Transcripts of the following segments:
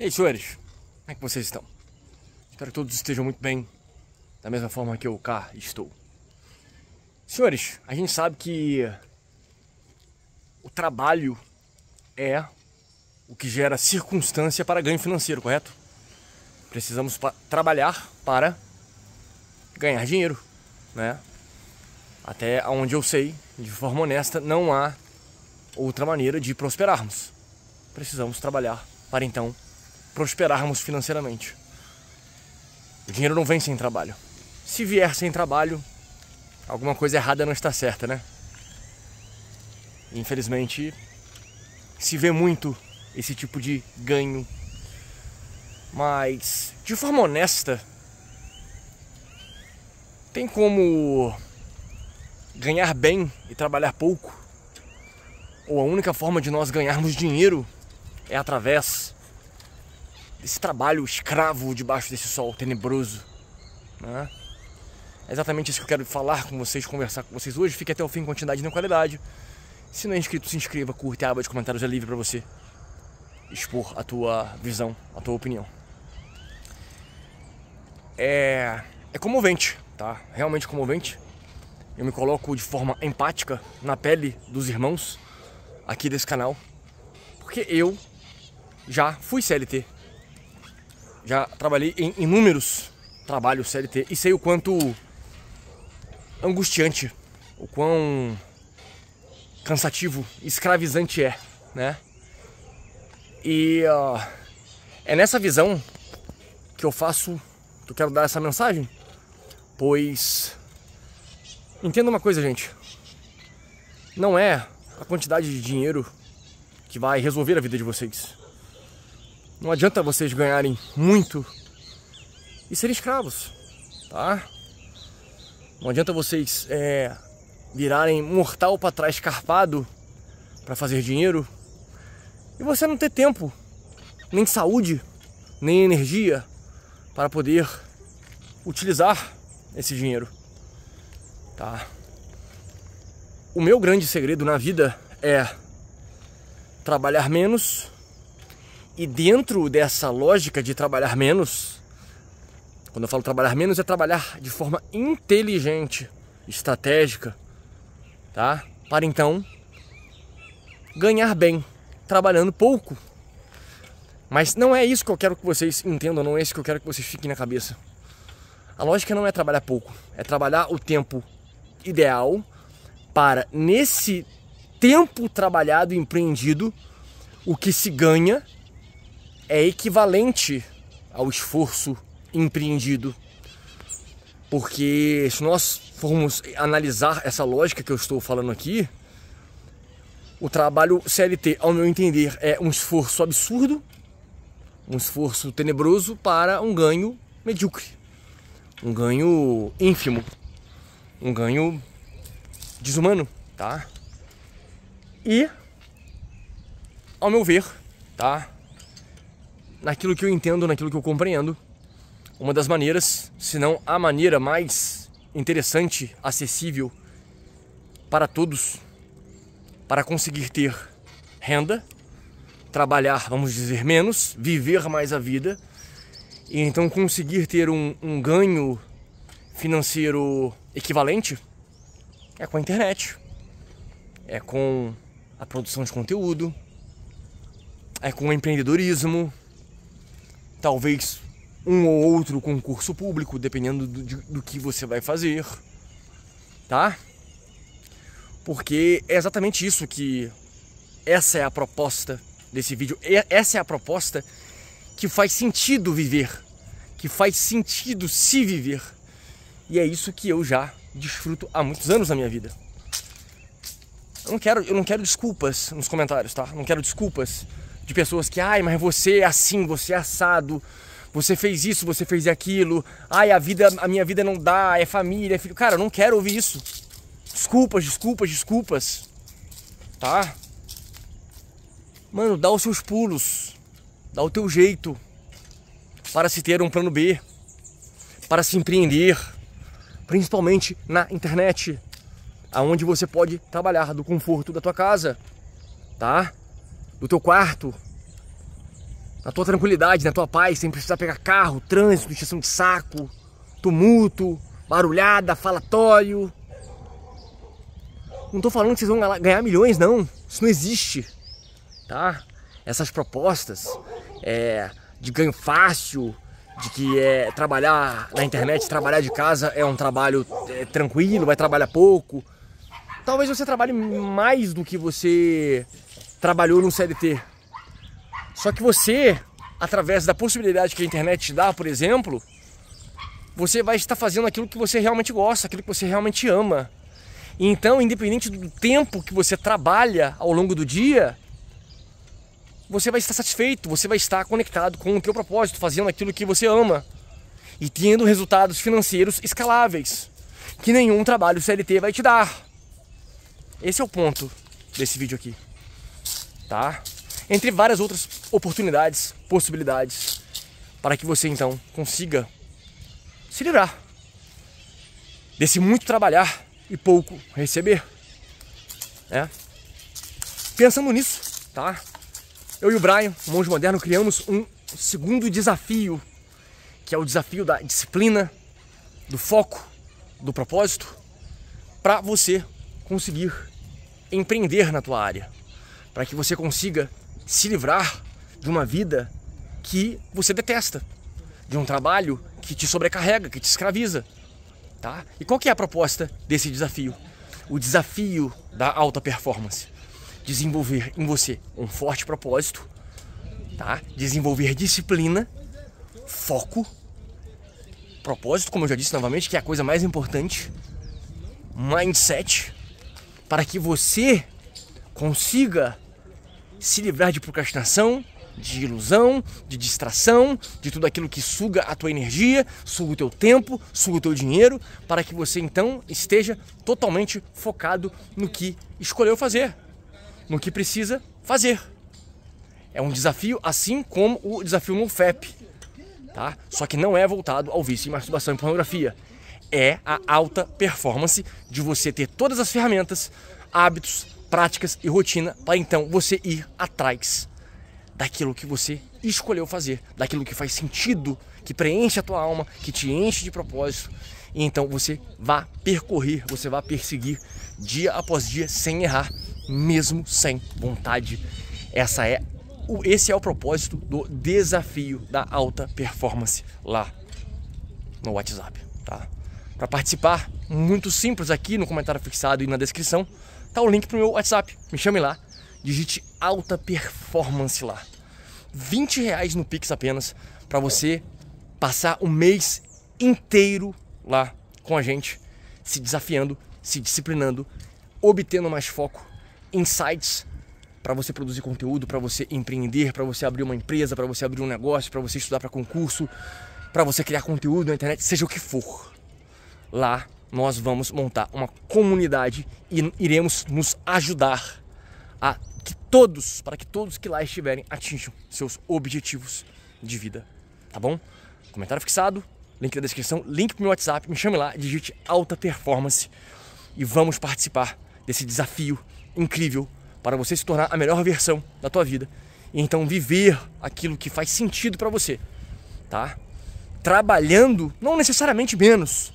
E aí, senhores, como é que vocês estão? Espero que todos estejam muito bem, da mesma forma que eu cá estou. Senhores, a gente sabe que o trabalho é o que gera circunstância para ganho financeiro, correto? Precisamos pa trabalhar para ganhar dinheiro, né? Até onde eu sei, de forma honesta, não há outra maneira de prosperarmos. Precisamos trabalhar para então prosperarmos financeiramente. O dinheiro não vem sem trabalho. Se vier sem trabalho, alguma coisa errada não está certa, né? Infelizmente, se vê muito esse tipo de ganho. Mas, de forma honesta, tem como ganhar bem e trabalhar pouco? Ou a única forma de nós ganharmos dinheiro é através desse trabalho escravo debaixo desse sol tenebroso. Né? É exatamente isso que eu quero falar com vocês, conversar com vocês hoje. Fique até o fim, quantidade e não qualidade. Se não é inscrito, se inscreva, curte a aba de comentários, é livre para você expor a tua visão, a tua opinião. É, é comovente, tá? Realmente comovente. Eu me coloco de forma empática na pele dos irmãos aqui desse canal, porque eu já fui CLT já trabalhei em inúmeros trabalhos CLT e sei o quanto angustiante, o quão cansativo, escravizante é, né? E uh, é nessa visão que eu faço, que eu quero dar essa mensagem, pois entenda uma coisa, gente. Não é a quantidade de dinheiro que vai resolver a vida de vocês. Não adianta vocês ganharem muito e serem escravos, tá? Não adianta vocês é, virarem mortal para trás carpado para fazer dinheiro e você não ter tempo, nem saúde, nem energia para poder utilizar esse dinheiro, tá? O meu grande segredo na vida é trabalhar menos e dentro dessa lógica de trabalhar menos, quando eu falo trabalhar menos, é trabalhar de forma inteligente, estratégica, tá? Para então ganhar bem, trabalhando pouco. Mas não é isso que eu quero que vocês entendam, não é isso que eu quero que vocês fiquem na cabeça. A lógica não é trabalhar pouco, é trabalhar o tempo ideal para, nesse tempo trabalhado, empreendido, o que se ganha é equivalente ao esforço empreendido. Porque se nós formos analisar essa lógica que eu estou falando aqui, o trabalho CLT, ao meu entender, é um esforço absurdo, um esforço tenebroso para um ganho medíocre, um ganho ínfimo, um ganho desumano, tá? E, ao meu ver, tá? naquilo que eu entendo, naquilo que eu compreendo, uma das maneiras, se não a maneira mais interessante, acessível para todos, para conseguir ter renda, trabalhar, vamos dizer, menos, viver mais a vida e então conseguir ter um, um ganho financeiro equivalente é com a internet, é com a produção de conteúdo, é com o empreendedorismo, talvez um ou outro concurso público, dependendo do, do que você vai fazer, tá? Porque é exatamente isso que essa é a proposta desse vídeo. Essa é a proposta que faz sentido viver, que faz sentido se viver. E é isso que eu já desfruto há muitos anos na minha vida. Eu não quero, eu não quero desculpas nos comentários, tá? Não quero desculpas de pessoas que, ai, mas você é assim, você é assado, você fez isso, você fez aquilo, ai, a vida, a minha vida não dá, é família, é filho. Cara, eu não quero ouvir isso. Desculpas, desculpas, desculpas. Tá? Mano, dá os seus pulos. Dá o teu jeito para se ter um plano B, para se empreender, principalmente na internet, aonde você pode trabalhar do conforto da tua casa, tá? do teu quarto, na tua tranquilidade, na tua paz, sem precisar pegar carro, trânsito, encheção de saco, tumulto, barulhada, falatório. Não estou falando que vocês vão ganhar milhões, não. Isso não existe, tá? Essas propostas é, de ganho fácil, de que é, trabalhar na internet, trabalhar de casa é um trabalho é, tranquilo, vai trabalhar pouco. Talvez você trabalhe mais do que você trabalhou num CLT. Só que você, através da possibilidade que a internet te dá, por exemplo, você vai estar fazendo aquilo que você realmente gosta, aquilo que você realmente ama. Então, independente do tempo que você trabalha ao longo do dia, você vai estar satisfeito, você vai estar conectado com o teu propósito, fazendo aquilo que você ama e tendo resultados financeiros escaláveis, que nenhum trabalho CLT vai te dar. Esse é o ponto desse vídeo aqui tá? Entre várias outras oportunidades, possibilidades, para que você então consiga se livrar desse muito trabalhar e pouco receber, né? Pensando nisso, tá? Eu e o Brian, o Monge Moderno, criamos um segundo desafio, que é o desafio da disciplina, do foco, do propósito, para você conseguir empreender na tua área para que você consiga se livrar de uma vida que você detesta, de um trabalho que te sobrecarrega, que te escraviza, tá? E qual que é a proposta desse desafio? O desafio da alta performance. Desenvolver em você um forte propósito, tá? Desenvolver disciplina, foco, propósito, como eu já disse novamente, que é a coisa mais importante, mindset, para que você consiga se livrar de procrastinação, de ilusão, de distração, de tudo aquilo que suga a tua energia, suga o teu tempo, suga o teu dinheiro, para que você então esteja totalmente focado no que escolheu fazer, no que precisa fazer. É um desafio assim como o desafio no FEP, tá? Só que não é voltado ao vício em masturbação e pornografia. É a alta performance de você ter todas as ferramentas, hábitos, práticas e rotina para então você ir atrás daquilo que você escolheu fazer, daquilo que faz sentido, que preenche a tua alma, que te enche de propósito. E então você vá percorrer, você vá perseguir dia após dia sem errar, mesmo sem vontade. Essa é o, esse é o propósito do desafio da alta performance lá no WhatsApp, tá? Para participar, muito simples aqui no comentário fixado e na descrição tá o link pro meu WhatsApp. Me chame lá, digite alta performance lá. 20 reais no Pix apenas para você passar um mês inteiro lá com a gente, se desafiando, se disciplinando, obtendo mais foco, insights para você produzir conteúdo, para você empreender, para você abrir uma empresa, para você abrir um negócio, para você estudar para concurso, para você criar conteúdo na internet, seja o que for. Lá nós vamos montar uma comunidade e iremos nos ajudar a que todos, para que todos que lá estiverem atinjam seus objetivos de vida, tá bom? Comentário fixado, link na descrição, link pro meu WhatsApp, me chame lá, digite alta performance e vamos participar desse desafio incrível para você se tornar a melhor versão da tua vida e então viver aquilo que faz sentido para você, tá? Trabalhando não necessariamente menos,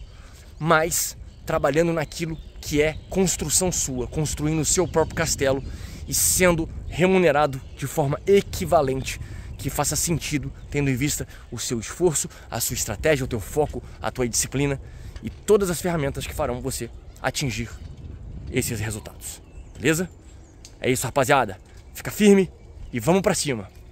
mas trabalhando naquilo que é construção sua, construindo o seu próprio castelo e sendo remunerado de forma equivalente, que faça sentido, tendo em vista o seu esforço, a sua estratégia, o teu foco, a tua disciplina e todas as ferramentas que farão você atingir esses resultados. Beleza? É isso, rapaziada. Fica firme e vamos para cima.